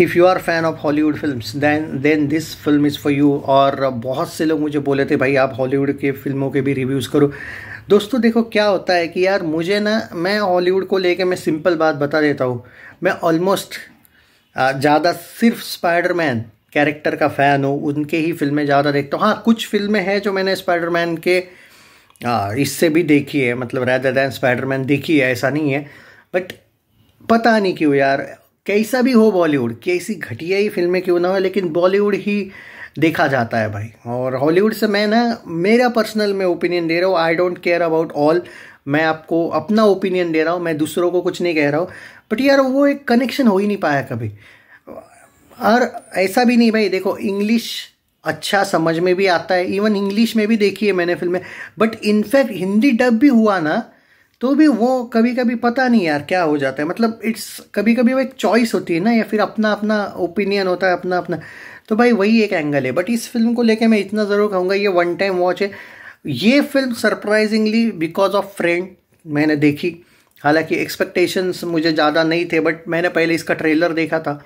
if you are fan of Hollywood film than then this film is for you और बहुत से लोग मुझे बोले थे भाई आप हॉलीवुड के फिल्मों के भी रिव्यूज़ करो दोस्तों देखो क्या होता है कि यार मुझे ना मैं हॉलीवुड को लेके मैं सिंपल बात बता देता हूँ मैं ऑलमोस्ट ज़्यादा सिर्फ स्पाइडरमैन कैरेक्टर का फ़ैन हूँ उनके ही फिल्में ज़्यादा देखता हूँ हाँ कुछ फिल्में हैं जो मैंने स्पाइडरमैन के इससे भी देखी है मतलब रैदर दैन स्पाइडरमैन देखी है ऐसा नहीं है बट पता नहीं क्यों यार कैसा भी हो बॉलीवुड कैसी घटिया ही फिल्में क्यों ना हो लेकिन बॉलीवुड ही देखा जाता है भाई और हॉलीवुड से मैं ना मेरा पर्सनल मैं ओपिनियन दे रहा हूँ I don't care about all मैं आपको अपना ओपिनियन दे रहा हूँ मैं दूसरों को कुछ नहीं कह रहा हूँ बट यार वो एक कनेक्शन हो ही नहीं पाया कभी और ऐसा भी नहीं भाई देखो इंग्लिश अच्छा समझ में भी आता है इवन इंग्लिश में भी देखी है मैंने फिल्में बट इनफैक्ट हिंदी डब भी हुआ ना तो भी वो कभी कभी पता नहीं यार क्या हो जाता है मतलब इट्स कभी कभी वो एक चॉइस होती है ना या फिर अपना अपना ओपिनियन होता है अपना अपना तो भाई वही एक एंगल है बट इस फिल्म को लेके मैं इतना ज़रूर कहूँगा ये वन टाइम वॉच है ये film surprisingly because of friend मैंने देखी हालांकि एक्सपेक्टेशंस मुझे ज़्यादा नहीं थे बट मैंने पहले इसका ट्रेलर देखा था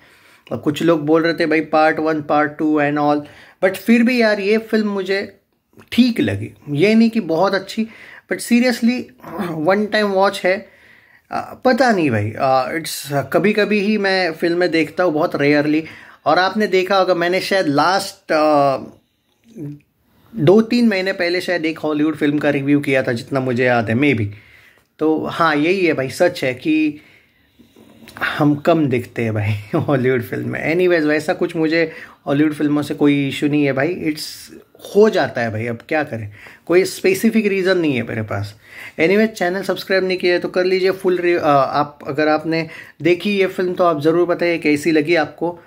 और कुछ लोग बोल रहे थे भाई part one part two and all but फिर भी यार ये फिल्म मुझे ठीक लगी ये नहीं कि बहुत अच्छी but seriously one time watch है पता नहीं भाई इट्स कभी कभी ही मैं फिल्में देखता हूँ बहुत रेयरली और आपने देखा होगा मैंने शायद लास्ट आ, दो तीन महीने पहले शायद एक हॉलीवुड फिल्म का रिव्यू किया था जितना मुझे याद है मे बी तो हाँ यही है भाई सच है कि हम कम देखते हैं भाई हॉलीवुड फिल्म में एनी वेज वैसा कुछ मुझे हॉलीवुड फिल्मों से कोई इशू नहीं है भाई इट्स हो जाता है भाई अब क्या करें कोई स्पेसिफिक रीज़न नहीं है मेरे पास एनी anyway, चैनल सब्सक्राइब नहीं किया है तो कर लीजिए फुल आप अगर आपने देखी ये फिल्म तो आप ज़रूर बताइए कैसी लगी आपको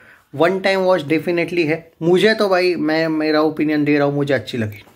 वन टाइम वॉच डेफिनेटली है मुझे तो भाई मैं मेरा ओपिनियन दे रहा हूँ मुझे अच्छी लगी